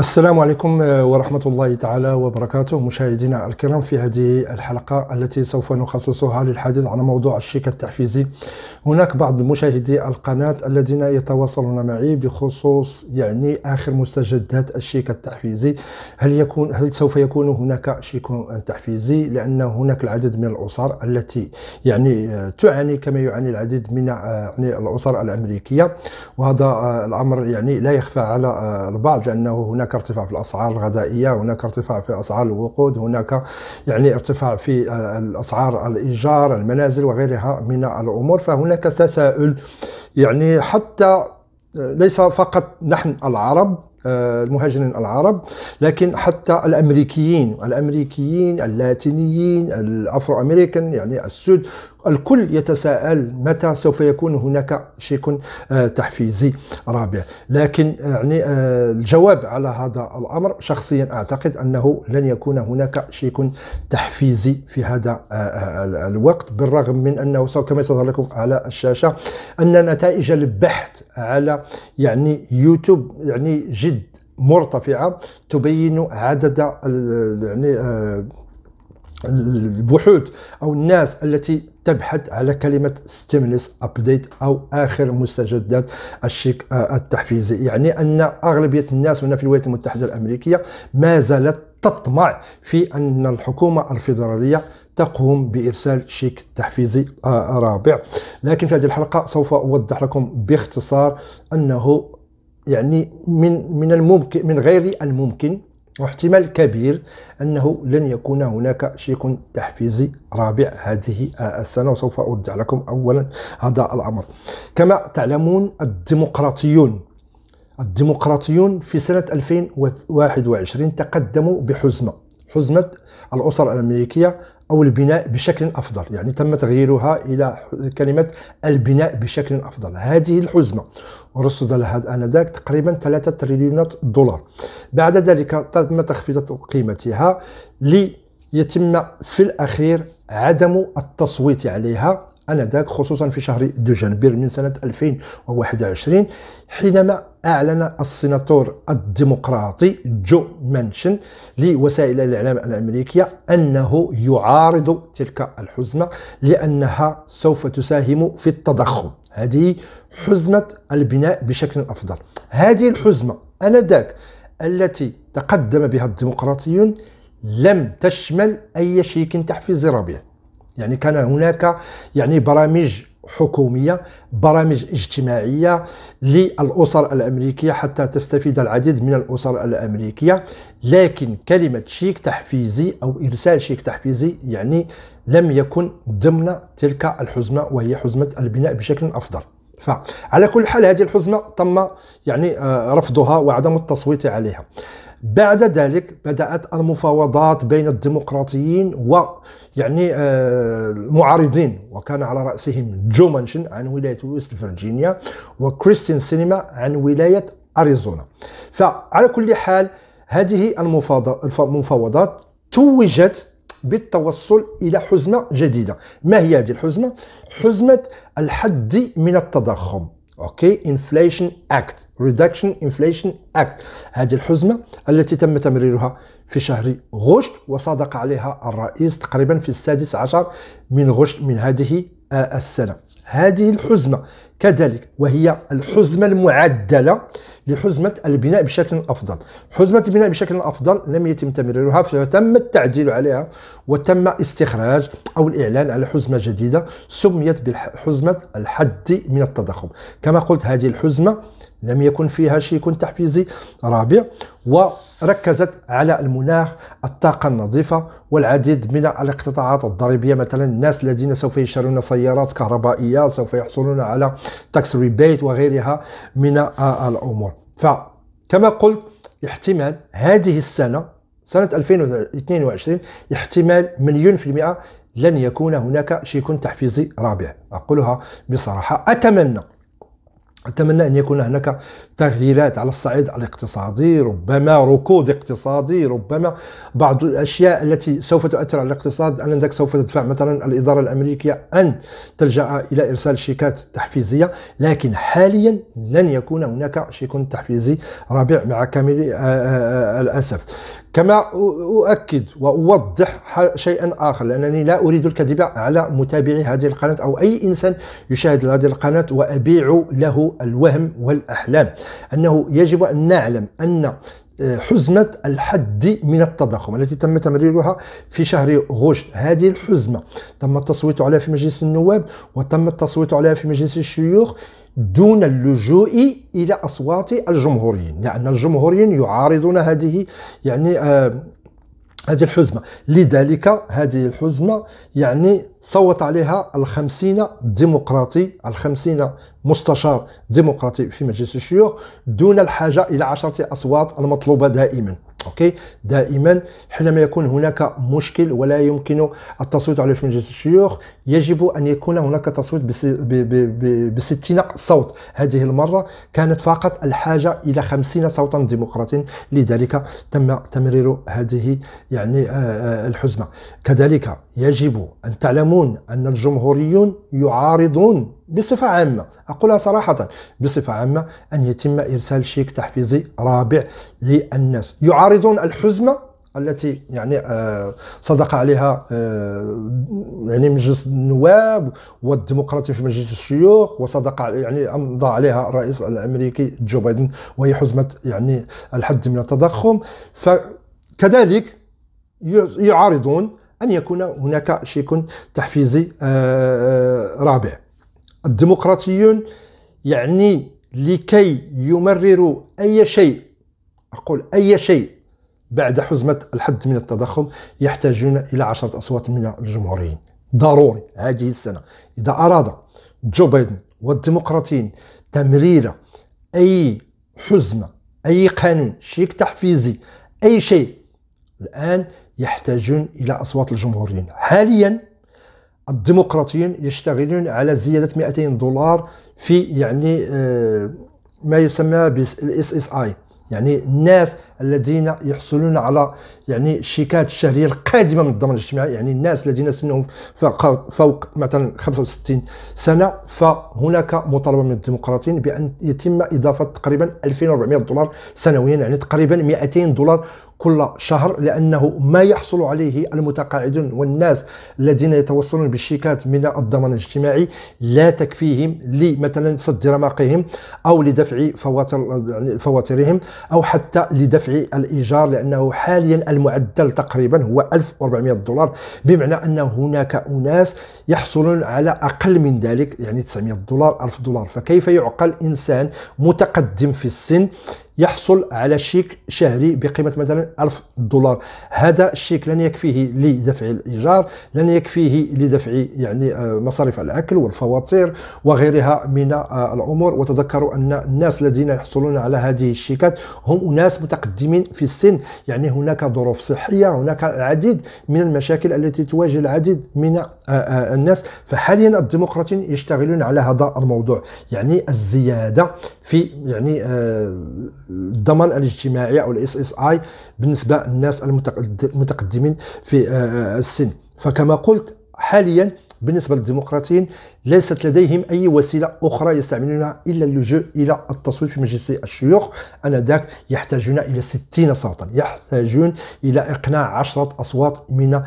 السلام عليكم آه، ورحمة الله تعالى وبركاته مشاهدينا الكرام في هذه الحلقة التي سوف نخصصها للحديث عن موضوع الشيك التحفيزي هناك بعض مشاهدي القناة الذين يتواصلون معي بخصوص يعني آخر مستجدات الشيك التحفيزي هل يكون هل سوف يكون هناك شيك تحفيزي لأن هناك العديد من الأسر التي يعني آه، تعاني كما يعاني العديد من آه، يعني الأسر الأمريكية وهذا الأمر يعني لا يخفى على البعض لأنه هناك هناك ارتفاع في الاسعار الغذائيه هناك ارتفاع في اسعار الوقود هناك يعني ارتفاع في آه، الاسعار الايجار المنازل وغيرها من الامور فهناك تساؤل يعني حتى آه، ليس فقط نحن العرب آه، المهاجرين العرب لكن حتى الامريكيين الامريكيين اللاتينيين الافرو امريكان يعني السود الكل يتساءل متى سوف يكون هناك شيء آه، تحفيزي رابع لكن آه، يعني آه، الجواب على هذا الأمر شخصيا أعتقد أنه لن يكون هناك شيء تحفيزي في هذا الوقت بالرغم من أنه كما يظهر لكم على الشاشة أن نتائج البحث على يعني يوتيوب يعني جد مرتفعة تبين عدد يعني البحوث أو الناس التي تبحث على كلمة ستيملس أبديت أو آخر مستجدات الشيك آه، التحفيزي يعني أن أغلبية الناس هنا في الولايات المتحدة الأمريكية ما زالت تطمع في أن الحكومة الفيدرالية تقوم بإرسال شيك تحفيزي آه، رابع لكن في هذه الحلقة سوف أوضح لكم باختصار أنه يعني من من الممكن من غير الممكن واحتمال كبير أنه لن يكون هناك شيء تحفيزي رابع هذه السنة وسوف أوضح لكم أولا هذا الأمر كما تعلمون الديمقراطيون الديمقراطيون في سنة 2021 تقدموا بحزمة حزمة الأسر الأمريكية أو البناء بشكل أفضل يعني تم تغييرها إلى كلمة البناء بشكل أفضل هذه الحزمة رصد لها آنذاك تقريبا 3 تريليونات دولار بعد ذلك تم تخفيض قيمتها ليتم في الأخير عدم التصويت عليها انذاك خصوصا في شهر دو جانبير من سنه 2021 حينما اعلن السيناتور الديمقراطي جو مانشن لوسائل الاعلام الامريكيه انه يعارض تلك الحزمه لانها سوف تساهم في التضخم هذه حزمه البناء بشكل افضل هذه الحزمه انذاك التي تقدم بها الديمقراطيون لم تشمل أي شيك تحفيزي ربيع يعني كان هناك يعني برامج حكومية برامج اجتماعية للأسر الأمريكية حتى تستفيد العديد من الأسر الأمريكية لكن كلمة شيك تحفيزي أو إرسال شيك تحفيزي يعني لم يكن ضمن تلك الحزمة وهي حزمة البناء بشكل أفضل فعلى كل حال هذه الحزمة تم يعني آه، رفضها وعدم التصويت عليها بعد ذلك بدأت المفاوضات بين الديمقراطيين ويعني آه، المعارضين وكان على رأسهم جو مانشن عن ولاية ويست فرجينيا وكريستين سينما عن ولاية أريزونا فعلى كل حال هذه المفاوضات توجت بالتوصل الى حزمه جديده ما هي هذه الحزمه حزمه الحد من التضخم اوكي انفليشن اكت ريدكشن انفليشن اكت هذه الحزمه التي تم تمريرها في شهر غشت وصادق عليها الرئيس تقريبا في السادس عشر من غشت من هذه آه، السنه هذه الحزمه كذلك وهي الحزمة المعدلة لحزمة البناء بشكل أفضل حزمة البناء بشكل أفضل لم يتم تمريرها فتم التعديل عليها وتم استخراج أو الإعلان على حزمة جديدة سميت بحزمة الحد من التضخم كما قلت هذه الحزمة لم يكن فيها شيء يكون تحفيزي رابع وركزت على المناخ الطاقة النظيفة والعديد من الاقتطاعات الضريبية مثلا الناس الذين سوف يشترون سيارات كهربائية سوف يحصلون على تاكس ريبيت وغيرها من الامور فكما قلت احتمال هذه السنه سنه 2022 احتمال مليون في المئه لن يكون هناك شيء تحفيزي رابع اقولها بصراحه اتمنى أتمنى أن يكون هناك تغييرات على الصعيد الاقتصادي ربما ركود اقتصادي ربما بعض الأشياء التي سوف تؤثر على الاقتصاد أنك سوف تدفع مثلا الإدارة الأمريكية أن تلجأ إلى إرسال شيكات تحفيزية لكن حاليا لن يكون هناك شيك تحفيزي رابع مع كامل آه، آه، آه، الأسف كما أؤكد وأوضح شيئا آخر لأنني لا أريد الكذب على متابعي هذه القناة أو أي إنسان يشاهد هذه القناة وأبيع له الوهم والأحلام أنه يجب أن نعلم أن آه، حزمة الحد من التضخم التي تم تمريرها في شهر غشت هذه الحزمة تم التصويت عليها في مجلس النواب وتم التصويت عليها في مجلس الشيوخ دون اللجوء إلى أصوات الجمهوريين لأن الجمهوريين يعارضون هذه يعني آه هذه الحزمة لذلك هذه الحزمة يعني صوت عليها الخمسين ديمقراطي الخمسين مستشار ديمقراطي في مجلس الشيوخ دون الحاجة إلى عشرة أصوات المطلوبة دائما اوكي دائما حينما يكون هناك مشكل ولا يمكن التصويت عليه في مجلس الشيوخ يجب ان يكون هناك تصويت ب 60 صوت هذه المره كانت فقط الحاجه الى 50 صوتا ديمقراطيا لذلك تم تمرير هذه يعني آه، آه، الحزمه كذلك يجب ان تعلمون ان الجمهوريون يعارضون بصفة عامة أقولها صراحة بصفة عامة أن يتم إرسال شيك تحفيزي رابع للناس يعارضون الحزمة التي يعني آه، صدق عليها آه، يعني مجلس النواب والديمقراطي في مجلس الشيوخ وصدق يعني امضى عليها الرئيس الامريكي جو بايدن وهي حزمه يعني الحد من التضخم فكذلك يعارضون ان يكون هناك شيك تحفيزي آه، رابع الديمقراطيون يعني لكي يمرروا أي شيء أقول أي شيء بعد حزمة الحد من التضخم يحتاجون إلى عشرة أصوات من الجمهوريين ضروري هذه السنة إذا أراد جو بايدن والديمقراطيين تمرير أي حزمة أي قانون شيك تحفيزي أي شيء الآن يحتاجون إلى أصوات الجمهوريين حاليا الديمقراطيين يشتغلون على زيادة 200 دولار في يعني آه، ما يسمى بالاس اس اي يعني الناس الذين يحصلون على يعني الشيكات الشهريه القادمه من الضمان الاجتماعي يعني الناس الذين سنهم فوق مثلا 65 سنه فهناك مطالبه من الديمقراطيين بان يتم اضافه تقريبا 2400 دولار سنويا يعني تقريبا 200 دولار كل شهر لأنه ما يحصل عليه المتقاعدون والناس الذين يتوصلون بالشيكات من الضمان الاجتماعي لا تكفيهم لمثلا سد رمقهم أو لدفع فواتر يعني فواترهم أو حتى لدفع الإيجار لأنه حاليا المعدل تقريبا هو 1400 دولار بمعنى أن هناك أناس يحصلون على أقل من ذلك يعني 900 دولار 1000 دولار فكيف يعقل إنسان متقدم في السن يحصل على شيك شهري بقيمه مثلا 1000 دولار هذا الشيك لن يكفيه لدفع الايجار لن يكفيه لدفع يعني آه، مصاريف الاكل والفواتير وغيرها من آه، الامور وتذكروا ان الناس الذين يحصلون على هذه الشيكات هم اناس متقدمين في السن يعني هناك ظروف صحيه هناك العديد من المشاكل التي تواجه العديد من آه، الناس فحاليا الديمقراطيين يشتغلون على هذا الموضوع يعني الزياده في يعني الضمان الاجتماعي او الاس اس اي بالنسبه للناس المتقدمين في آه، آه، السن فكما قلت حاليا بالنسبة للديمقراطيين ليست لديهم أي وسيلة أخرى يستعملونها إلا اللجوء إلى التصويت في مجلس الشيوخ أنذاك يحتاجون إلى 60 صوتا يحتاجون إلى إقناع 10 أصوات من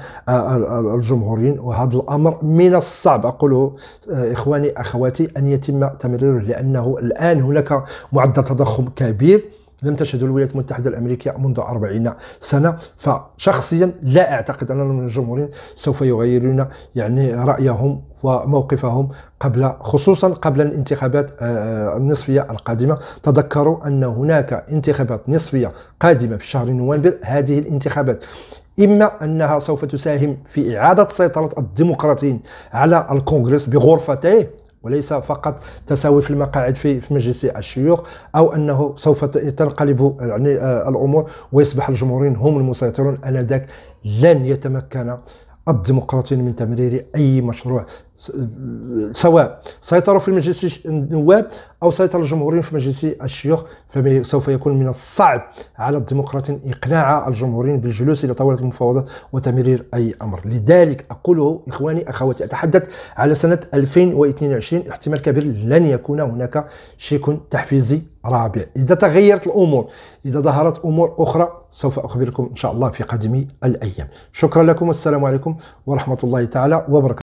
الجمهوريين وهذا الأمر من الصعب أقوله آه، إخواني أخواتي أن يتم تمريره لأنه الآن هناك معدل تضخم كبير لم تشهد الولايات المتحدة الأمريكية منذ أربعين سنة فشخصيا لا أعتقد أن الجمهوريين سوف يغيرون يعني رأيهم وموقفهم قبل خصوصا قبل الانتخابات آه، آه، النصفية القادمة تذكروا أن هناك انتخابات نصفية قادمة في شهر نوفمبر هذه الانتخابات إما أنها سوف تساهم في إعادة سيطرة الديمقراطيين على الكونغرس بغرفتيه وليس فقط تساوي في المقاعد في في مجلس الشيوخ او انه سوف تنقلب يعني آه، الامور ويصبح الجمهوريين هم المسيطرون انذاك لن يتمكن الديمقراطيين من تمرير اي مشروع سواء سيطروا في مجلس النواب او سيطر الجمهوريين في مجلس الشيوخ فسوف يكون من الصعب على الديمقراطيين اقناع الجمهوريين بالجلوس الى طاوله المفاوضات وتمرير اي امر لذلك اقوله اخواني اخواتي اتحدث على سنه 2022 احتمال كبير لن يكون هناك شيك تحفيزي رابع إذا تغيرت الأمور إذا ظهرت أمور أخرى سوف أخبركم إن شاء الله في قادم الأيام شكرا لكم والسلام عليكم ورحمة الله تعالى وبركاته